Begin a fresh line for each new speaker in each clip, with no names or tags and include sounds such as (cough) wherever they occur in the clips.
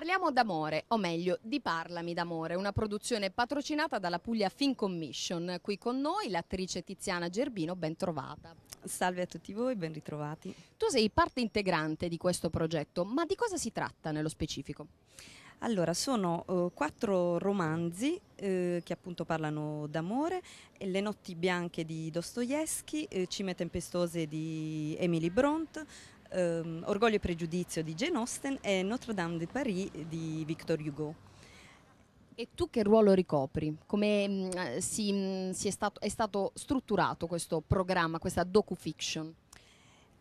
Parliamo d'amore, o meglio di Parlami d'amore, una produzione patrocinata dalla Puglia Film Commission. Qui con noi l'attrice Tiziana Gerbino, ben trovata. Salve a tutti voi, ben ritrovati. Tu sei parte integrante di questo progetto, ma di cosa si tratta nello specifico? Allora, sono uh, quattro romanzi eh, che appunto parlano
d'amore, eh, Le notti bianche di Dostoevsky, eh, Cime tempestose di Emily Bront, ehm, Orgoglio e pregiudizio di Jane Austen e Notre Dame de Paris di Victor Hugo.
E tu che ruolo ricopri? Come mm, eh, si, mm, si è, stato, è stato strutturato questo programma, questa docu-fiction?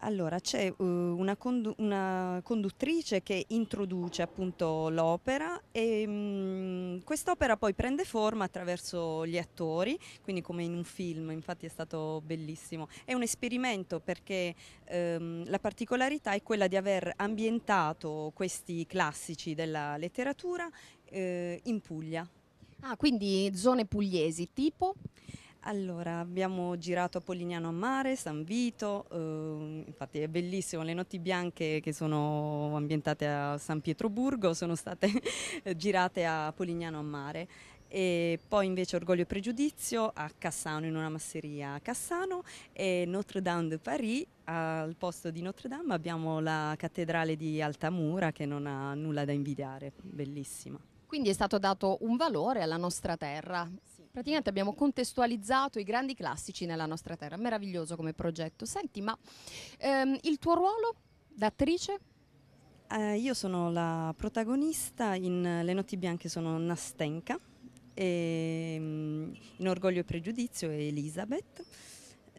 Allora, c'è uh, una, condu una, conduttrice che introduce appunto
l'opera e mm, quest'opera poi prende forma attraverso gli attori, quindi come in un film, infatti è stato bellissimo. È un esperimento perché um, la particolarità è quella di aver ambientato questi classici della letteratura uh, in Puglia. Ah, quindi zone pugliesi, tipo? Allora, abbiamo girato a Polignano a Mare, San Vito, eh, infatti è bellissimo, le notti bianche che sono ambientate a San Pietroburgo sono state (laughs) girate a Polignano a Mare e poi invece Orgoglio e Pregiudizio a Cassano, in una masseria a Cassano e Notre Dame de Paris, al posto di Notre Dame abbiamo la cattedrale di Altamura che non ha nulla da invidiare, bellissima.
Quindi è stato dato un valore alla nostra terra. Praticamente abbiamo contestualizzato i grandi classici nella nostra terra, meraviglioso come progetto. Senti, ma ehm, il tuo ruolo da attrice? Eh, io sono la
protagonista in Le notti bianche, sono Nastenka, e, ehm, in Orgoglio e Pregiudizio è Elisabeth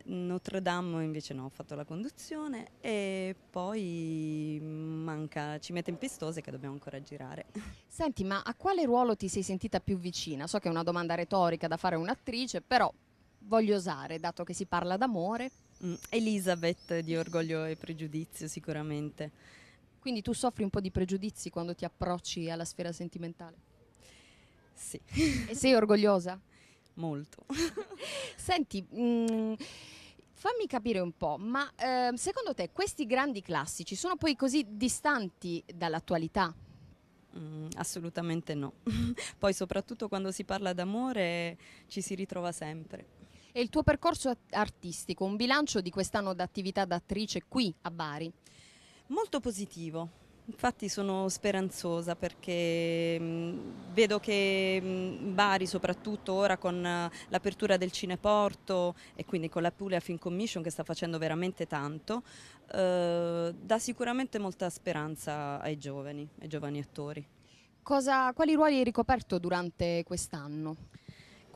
Notre Dame invece no, ho fatto la conduzione e poi manca Cime Tempestose che dobbiamo ancora
girare. (laughs) Senti, ma a quale ruolo ti sei sentita più vicina? So che è una domanda retorica da fare a un'attrice, però voglio osare, dato che si parla d'amore.
Mm, Elizabeth di Orgoglio e Pregiudizio sicuramente.
Quindi tu soffri un po' di pregiudizi quando ti approcci alla sfera sentimentale? Sì. e sei orgogliosa?
(laughs) Molto.
(laughs) Senti, mh, mm, Fammi capire un po', ma eh, secondo te questi grandi classici sono poi così distanti dall'attualità? Mm, assolutamente no. (laughs) poi soprattutto quando si parla d'amore ci si ritrova sempre. E il tuo percorso artistico, un bilancio di quest'anno d'attività d'attrice qui a Bari? Molto positivo, Infatti sono speranzosa
perché mm, vedo che mm, Bari soprattutto ora con eh, l'apertura del Cineporto e quindi con la Puglia Film Commission che sta facendo veramente tanto eh, dà sicuramente molta speranza ai giovani, ai giovani attori.
Cosa, quali ruoli hai ricoperto durante quest'anno?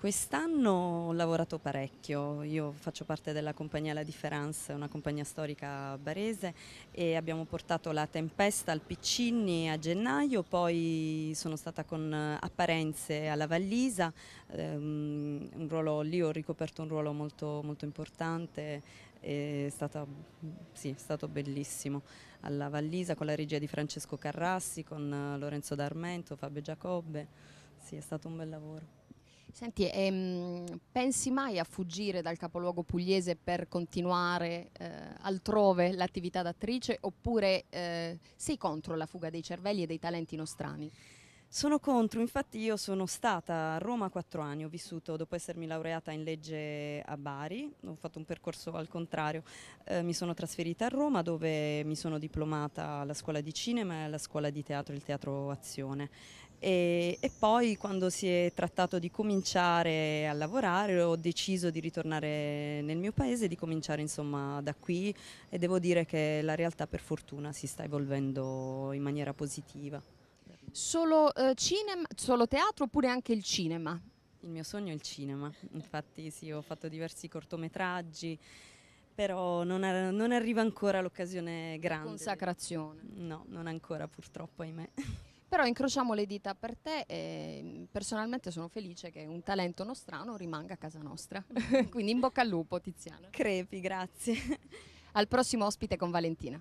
Quest'anno
ho lavorato parecchio, io faccio parte della compagnia La Difference, una compagnia storica barese e abbiamo portato La Tempesta al Piccinni a gennaio, poi sono stata con Apparenze alla Vallisa, ehm, ruolo, lì ho ricoperto un ruolo molto, molto importante, è, stata, sì, è stato bellissimo alla Vallisa con la regia di Francesco Carrassi, con Lorenzo D'Armento, Fabio Giacobbe, sì è stato un bel lavoro.
Senti, ehm, pensi mai a fuggire dal capoluogo pugliese per continuare eh, altrove l'attività d'attrice oppure eh, sei contro la fuga dei cervelli e dei talenti nostrani?
Sono contro, infatti io sono stata a Roma quattro anni, ho vissuto dopo essermi laureata in legge a Bari, ho fatto un percorso al contrario, eh, mi sono trasferita a Roma dove mi sono diplomata alla scuola di cinema e alla scuola di teatro, il teatro azione. E, e poi quando si è trattato di cominciare a lavorare ho deciso di ritornare nel mio paese, di cominciare insomma da qui e devo dire che la realtà per fortuna si sta evolvendo in maniera positiva.
Solo, eh, cinema, solo teatro oppure anche il cinema?
Il mio sogno è il cinema, infatti sì, ho fatto diversi cortometraggi, però non, è, non arriva ancora l'occasione grande. Consacrazione. No, non ancora purtroppo, ahimè. (laughs) Però
incrociamo le dita per te e personalmente sono felice che un talento nostrano rimanga a casa nostra. (laughs) Quindi in bocca al lupo Tiziana. Crepi, grazie. Al prossimo ospite con Valentina.